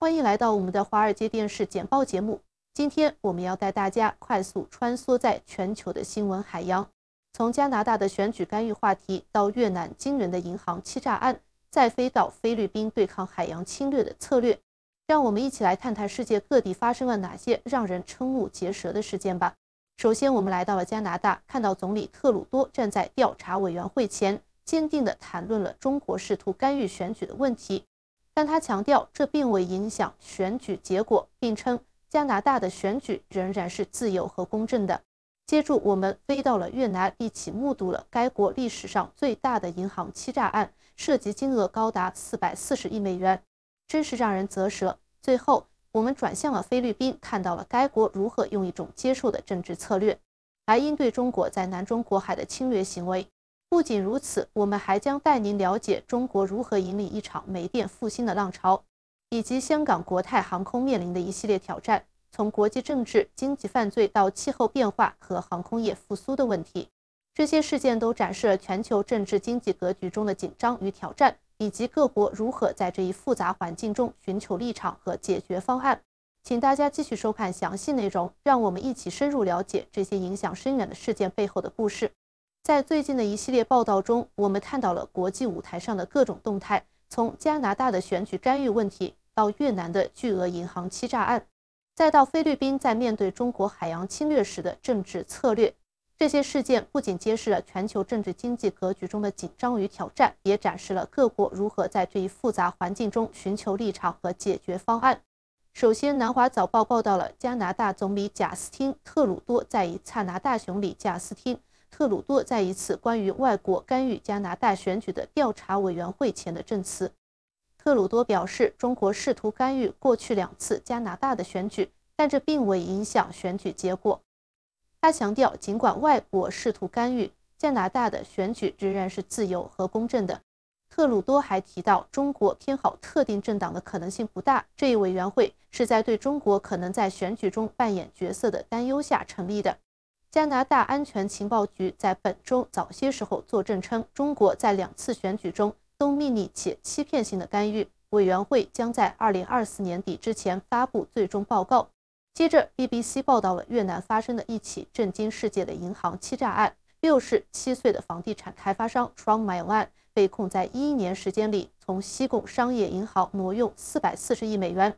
欢迎来到我们的华尔街电视简报节目。今天我们要带大家快速穿梭在全球的新闻海洋，从加拿大的选举干预话题，到越南惊人的银行欺诈案，再飞到菲律宾对抗海洋侵略的策略。让我们一起来探看世界各地发生了哪些让人瞠目结舌的事件吧。首先，我们来到了加拿大，看到总理特鲁多站在调查委员会前，坚定地谈论了中国试图干预选举的问题。但他强调，这并未影响选举结果，并称加拿大的选举仍然是自由和公正的。接着，我们飞到了越南，一起目睹了该国历史上最大的银行欺诈案，涉及金额高达四百四十亿美元，真是让人咋舌。最后，我们转向了菲律宾，看到了该国如何用一种接受的政治策略来应对中国在南中国海的侵略行为。不仅如此，我们还将带您了解中国如何引领一场煤电复兴的浪潮，以及香港国泰航空面临的一系列挑战，从国际政治、经济犯罪到气候变化和航空业复苏的问题。这些事件都展示了全球政治经济格局中的紧张与挑战，以及各国如何在这一复杂环境中寻求立场和解决方案。请大家继续收看详细内容，让我们一起深入了解这些影响深远的事件背后的故事。在最近的一系列报道中，我们看到了国际舞台上的各种动态，从加拿大的选举干预问题，到越南的巨额银行欺诈案，再到菲律宾在面对中国海洋侵略时的政治策略。这些事件不仅揭示了全球政治经济格局中的紧张与挑战，也展示了各国如何在这一复杂环境中寻求立场和解决方案。首先，南华早报报道了加拿大总理贾斯汀·特鲁多在加拿大总理贾斯汀。特鲁多在一次关于外国干预加拿大选举的调查委员会前的证词，特鲁多表示，中国试图干预过去两次加拿大的选举，但这并未影响选举结果。他强调，尽管外国试图干预加拿大的选举，仍然是自由和公正的。特鲁多还提到，中国偏好特定政党的可能性不大。这一委员会是在对中国可能在选举中扮演角色的担忧下成立的。加拿大安全情报局在本周早些时候作证称，中国在两次选举中都秘密且欺骗性的干预。委员会将在二零二四年底之前发布最终报告。接着，BBC 报道了越南发生的一起震惊世界的银行欺诈案，六十七岁的房地产开发商 t r o n My o a n 被控在一年时间里从西贡商业银行挪用四百四十亿美元。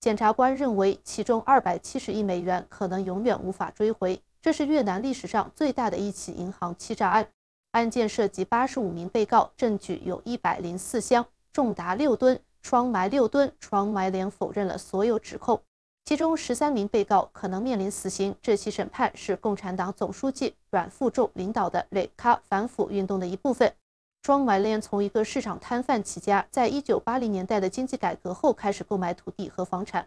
检察官认为，其中二百七十亿美元可能永远无法追回。这是越南历史上最大的一起银行欺诈案，案件涉及八十五名被告，证据有一百零四箱，重达六吨。庄埋六吨，庄埋连否认了所有指控，其中十三名被告可能面临死刑。这起审判是共产党总书记阮富仲领导的“累卡”反腐运动的一部分。庄埋连从一个市场摊贩起家，在一九八零年代的经济改革后开始购买土地和房产。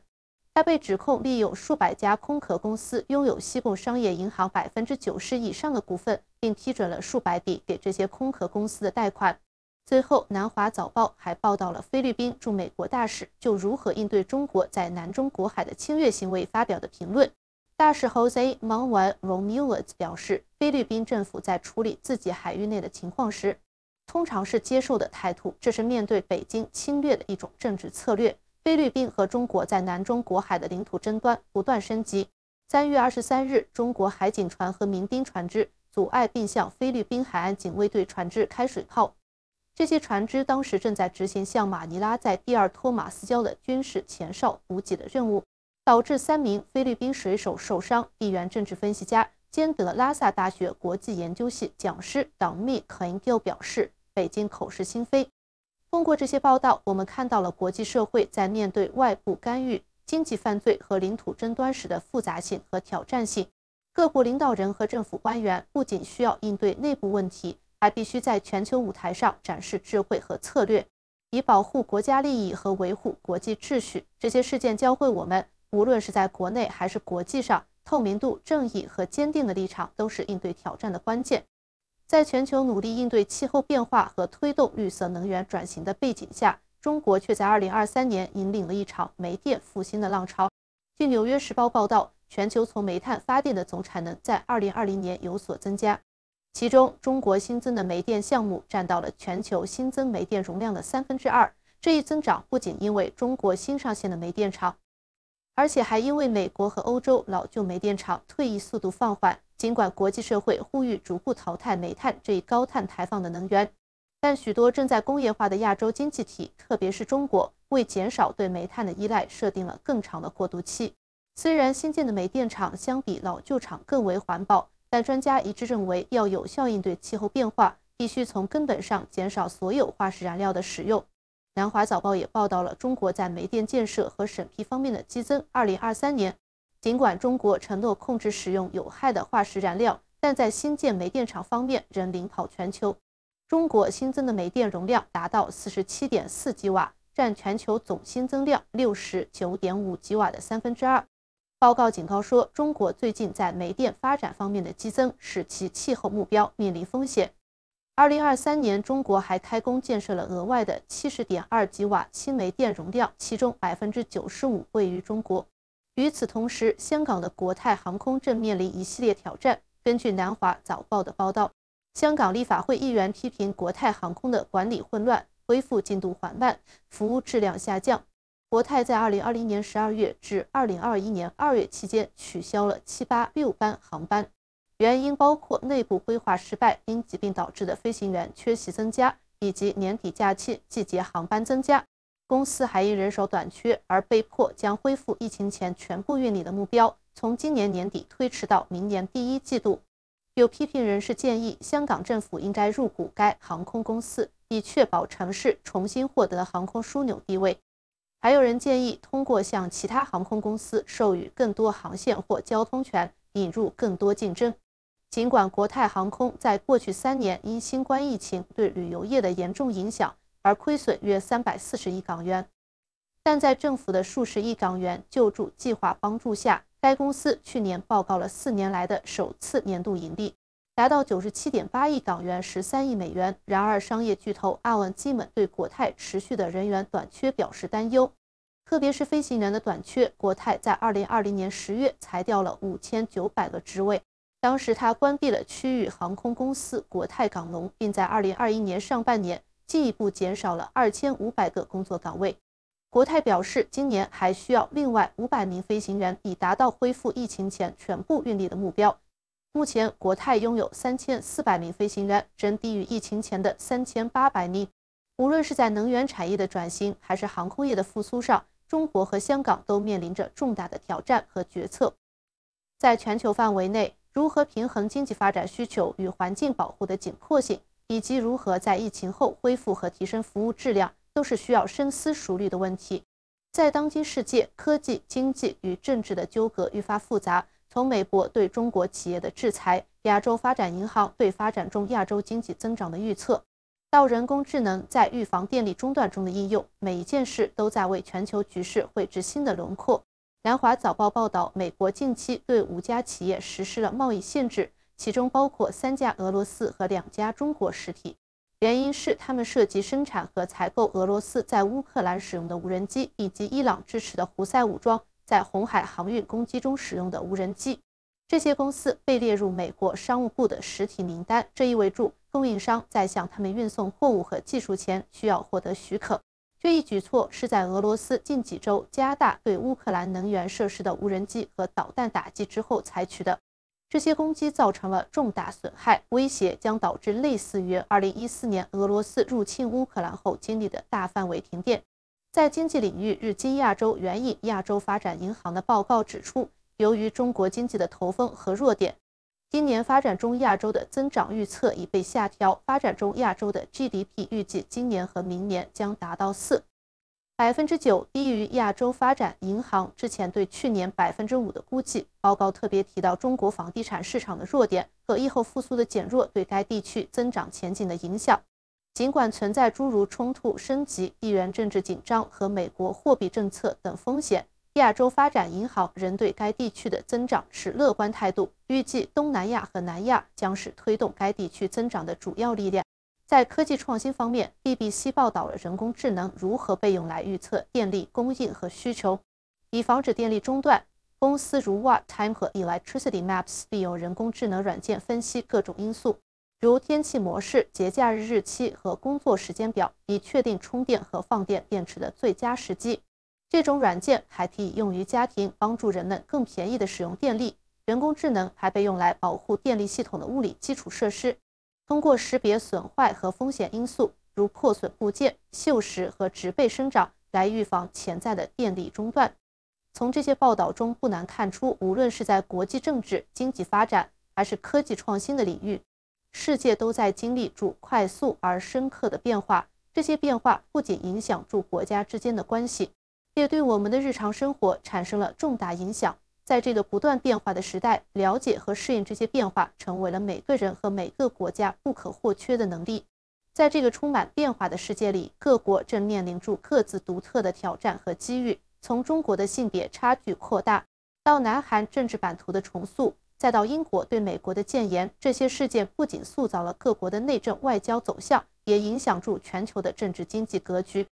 他被指控利用数百家空壳公司拥有西贡商业银行百分之九十以上的股份，并批准了数百笔给这些空壳公司的贷款。最后，《南华早报》还报道了菲律宾驻美国大使就如何应对中国在南中国海的侵略行为发表的评论。大使 Jose Manuel 表示，菲律宾政府在处理自己海域内的情况时，通常是接受的态度，这是面对北京侵略的一种政治策略。菲律宾和中国在南中国海的领土争端不断升级。三月二十三日，中国海警船和民兵船只阻碍并向菲律宾海岸警卫队船只开水炮。这些船只当时正在执行向马尼拉在第二托马斯礁的军事前哨补给的任务，导致三名菲律宾水手受伤。地缘政治分析家、兼得拉萨大学国际研究系讲师党密肯就表示：“北京口是心非。”通过这些报道，我们看到了国际社会在面对外部干预、经济犯罪和领土争端时的复杂性和挑战性。各国领导人和政府官员不仅需要应对内部问题，还必须在全球舞台上展示智慧和策略，以保护国家利益和维护国际秩序。这些事件教会我们，无论是在国内还是国际上，透明度、正义和坚定的立场都是应对挑战的关键。在全球努力应对气候变化和推动绿色能源转型的背景下，中国却在2023年引领了一场煤电复兴的浪潮。据《纽约时报》报道，全球从煤炭发电的总产能在2020年有所增加，其中中国新增的煤电项目占到了全球新增煤电容量的三分之二。这一增长不仅因为中国新上线的煤电厂。而且还因为美国和欧洲老旧煤电厂退役速度放缓，尽管国际社会呼吁逐步淘汰煤炭这一高碳排放的能源，但许多正在工业化的亚洲经济体，特别是中国，为减少对煤炭的依赖设定了更长的过渡期。虽然新建的煤电厂相比老旧厂更为环保，但专家一致认为，要有效应对气候变化，必须从根本上减少所有化石燃料的使用。南华早报也报道了中国在煤电建设和审批方面的激增。2023年，尽管中国承诺控制使用有害的化石燃料，但在新建煤电厂方面仍领跑全球。中国新增的煤电容量达到47.4吉瓦，占全球总新增量69.5吉瓦的三分之二。报告警告说，中国最近在煤电发展方面的激增，使其气候目标面临风险。二零二三年，中国还开工建设了额外的七十点二吉瓦氢煤电容量，其中百分之九十五位于中国。与此同时，香港的国泰航空正面临一系列挑战。根据南华早报的报道，香港立法会议员批评国泰航空的管理混乱、恢复进度缓慢、服务质量下降。国泰在二零二零年十二月至二零二一年二月期间取消了七八六班航班。原因包括内部规划失败、因疾病导致的飞行员缺席增加，以及年底假期季节航班增加。公司还因人手短缺而被迫将恢复疫情前全部运力的目标从今年年底推迟到明年第一季度。有批评人士建议，香港政府应该入股该航空公司，以确保城市重新获得航空枢纽地位。还有人建议通过向其他航空公司授予更多航线或交通权，引入更多竞争。尽管国泰航空在过去三年因新冠疫情对旅游业的严重影响而亏损约三百四十亿港元，但在政府的数十亿港元救助计划帮助下，该公司去年报告了四年来的首次年度盈利，达到九十七点八亿港元，十三亿美元。然而，商业巨头阿文基们对国泰持续的人员短缺表示担忧，特别是飞行员的短缺。国泰在二零二零年十月裁掉了五千九百个职位。当时，他关闭了区域航空公司国泰港龙，并在2021年上半年进一步减少了2500个工作岗位。国泰表示，今年还需要另外500名飞行员，以达到恢复疫情前全部运力的目标。目前，国泰拥有3400名飞行员，仍低于疫情前的3800名。无论是在能源产业的转型，还是航空业的复苏上，中国和香港都面临着重大的挑战和决策。在全球范围内。如何平衡经济发展需求与环境保护的紧迫性，以及如何在疫情后恢复和提升服务质量，都是需要深思熟虑的问题。在当今世界，科技、经济与政治的纠葛愈发复杂。从美国对中国企业的制裁，亚洲发展银行对发展中亚洲经济增长的预测，到人工智能在预防电力中断中的应用，每一件事都在为全球局势绘制新的轮廓。南华早报报道，美国近期对五家企业实施了贸易限制，其中包括三家俄罗斯和两家中国实体。原因是他们涉及生产和采购俄罗斯在乌克兰使用的无人机，以及伊朗支持的胡塞武装在红海航运攻击中使用的无人机。这些公司被列入美国商务部的实体名单，这意味着供应商在向他们运送货物和技术前需要获得许可。这一举措是在俄罗斯近几周加大对乌克兰能源设施的无人机和导弹打击之后采取的。这些攻击造成了重大损害，威胁将导致类似于2014年俄罗斯入侵乌克兰后经历的大范围停电。在经济领域，日经亚洲援引亚洲发展银行的报告指出，由于中国经济的头风和弱点。今年发展中亚洲的增长预测已被下调。发展中亚洲的 GDP 预计今年和明年将达到四百分之九，低于亚洲发展银行之前对去年百分之五的估计。报告特别提到中国房地产市场的弱点和疫后复苏的减弱对该地区增长前景的影响。尽管存在诸如冲突升级、地缘政治紧张和美国货币政策等风险。亚洲发展银行仍对该地区的增长持乐观态度，预计东南亚和南亚将是推动该地区增长的主要力量。在科技创新方面，BBC 报道了人工智能如何被用来预测电力供应和需求，以防止电力中断。公司如 WhatTime 和 Electricity Maps 利用人工智能软件分析各种因素，如天气模式、节假日日期和工作时间表，以确定充电和放电电池的最佳时机。这种软件还可以用于家庭，帮助人们更便宜地使用电力。人工智能还被用来保护电力系统的物理基础设施，通过识别损坏和风险因素，如破损部件、锈蚀和植被生长，来预防潜在的电力中断。从这些报道中不难看出，无论是在国际政治、经济发展，还是科技创新的领域，世界都在经历住快速而深刻的变化。这些变化不仅影响住国家之间的关系。也对我们的日常生活产生了重大影响。在这个不断变化的时代，了解和适应这些变化成为了每个人和每个国家不可或缺的能力。在这个充满变化的世界里，各国正面临着各自独特的挑战和机遇。从中国的性别差距扩大，到南韩政治版图的重塑，再到英国对美国的谏言，这些事件不仅塑造了各国的内政外交走向，也影响住全球的政治经济格局。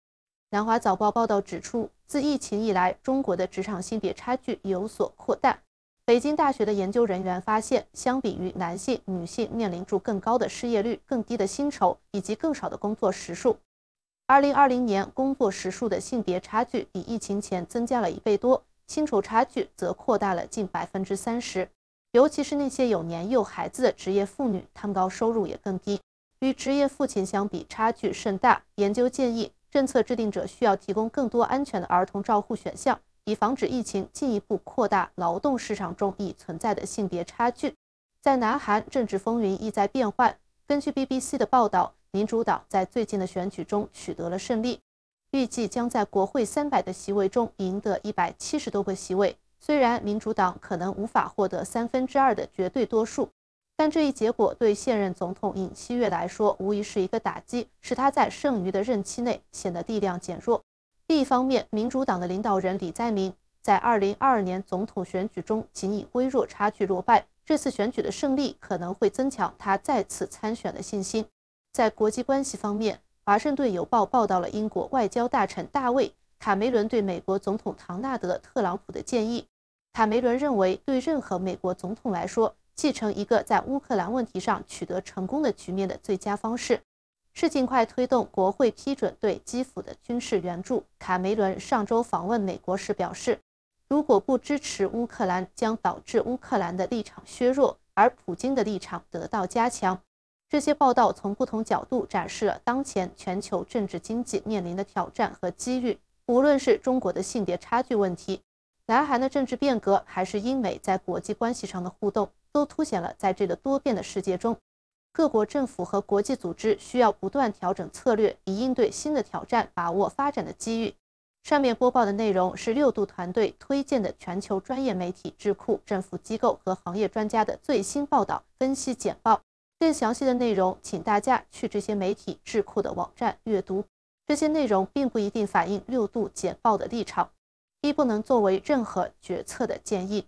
南华早报报道指出。自疫情以来，中国的职场性别差距有所扩大。北京大学的研究人员发现，相比于男性，女性面临住更高的失业率、更低的薪酬以及更少的工作时数。二零二零年工作时数的性别差距比疫情前增加了一倍多，薪酬差距则扩大了近百分之三十。尤其是那些有年幼孩子的职业妇女，她们高收入也更低，与职业父亲相比，差距甚大。研究建议。政策制定者需要提供更多安全的儿童照护选项，以防止疫情进一步扩大劳动市场中已存在的性别差距。在南韩，政治风云亦在变幻。根据 BBC 的报道，民主党在最近的选举中取得了胜利，预计将在国会300的席位中赢得170多个席位。虽然民主党可能无法获得三分之二的绝对多数。但这一结果对现任总统尹锡悦来说无疑是一个打击，使他在剩余的任期内显得力量减弱。另一方面，民主党的领导人李在明在二零二二年总统选举中仅以微弱差距落败，这次选举的胜利可能会增强他再次参选的信心。在国际关系方面，《华盛顿邮报》报道了英国外交大臣大卫·卡梅伦对美国总统唐纳德·特朗普的建议。卡梅伦认为，对任何美国总统来说，继承一个在乌克兰问题上取得成功的局面的最佳方式，是尽快推动国会批准对基辅的军事援助。卡梅伦上周访问美国时表示，如果不支持乌克兰，将导致乌克兰的立场削弱，而普京的立场得到加强。这些报道从不同角度展示了当前全球政治经济面临的挑战和机遇。无论是中国的性别差距问题、南韩的政治变革，还是英美在国际关系上的互动。都凸显了在这个多变的世界中，各国政府和国际组织需要不断调整策略，以应对新的挑战，把握发展的机遇。上面播报的内容是六度团队推荐的全球专业媒体、智库、政府机构和行业专家的最新报道、分析简报。更详细的内容，请大家去这些媒体、智库的网站阅读。这些内容并不一定反映六度简报的立场，亦不能作为任何决策的建议。